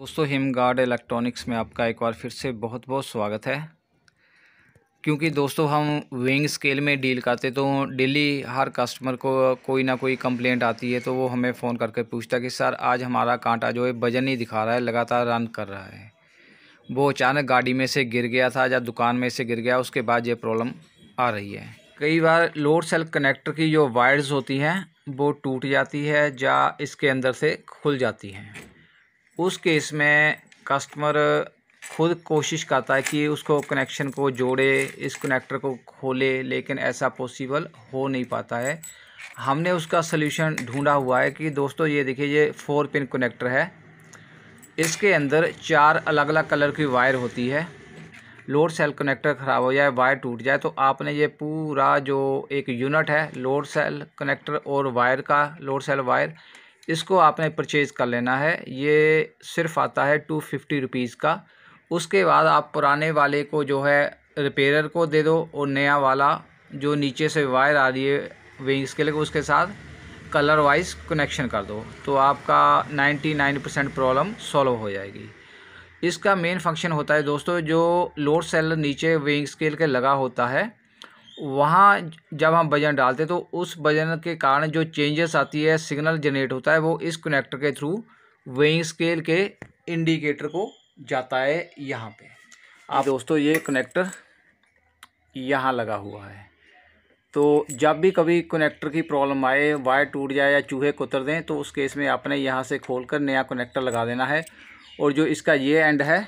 दोस्तों him guard electronics में आपका एक बार फिर से बहुत बहुत स्वागत है क्योंकि दोस्तों हम विंग स्केल में डील करते तो डेली हर कस्टमर को कोई ना कोई कंप्लेंट आती है तो वो हमें फ़ोन करके पूछता कि सर आज हमारा कांटा जो है वजन नहीं दिखा रहा है लगातार रन कर रहा है वो अचानक गाड़ी में से गिर गया था या दुकान में से गिर गया उसके बाद ये प्रॉब्लम आ रही है कई बार लोड सेल कनेक्टर की जो वायर्स होती हैं वो टूट जाती है या इसके अंदर से खुल जाती हैं उस केस में कस्टमर खुद कोशिश करता है कि उसको कनेक्शन को जोड़े इस कनेक्टर को खोले लेकिन ऐसा पॉसिबल हो नहीं पाता है हमने उसका सलूशन ढूंढा हुआ है कि दोस्तों ये देखिए ये फोर पिन कनेक्टर है इसके अंदर चार अलग अलग कलर की वायर होती है लोड सेल कनेक्टर ख़राब हो जाए वायर टूट जाए तो आपने ये पूरा जो एक यूनिट है लोड सेल कनेक्टर और वायर का लोड सेल वायर इसको आपने परचेज़ कर लेना है ये सिर्फ आता है टू फिफ्टी रुपीज़ का उसके बाद आप पुराने वाले को जो है रिपेयरर को दे दो और नया वाला जो नीचे से वायर आ रही है विंग्स के लिए उसके साथ कलर वाइज कनेक्शन कर दो तो आपका ninety nine percent problem solve हो जाएगी इसका मेन फंक्शन होता है दोस्तों जो लोड सेल नीचे विंग स्केल के लगा होता है वहाँ जब हम वजन डालते तो उस वजन के कारण जो चेंजेस आती है सिग्नल जनरेट होता है वो इस कनेक्टर के थ्रू वेइंग स्केल के इंडिकेटर को जाता है यहाँ पे आप दोस्तों ये कनेक्टर यहाँ लगा हुआ है तो जब भी कभी कनेक्टर की प्रॉब्लम आए वायर टूट जाए या चूहे कुतर दें तो उस केस में आपने यहाँ से खोलकर नया कनेक्टर लगा देना है और जो इसका ये एंड है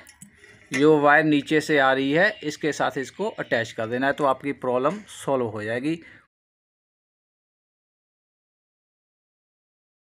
जो वायर नीचे से आ रही है इसके साथ इसको अटैच कर देना है तो आपकी प्रॉब्लम सॉल्व हो जाएगी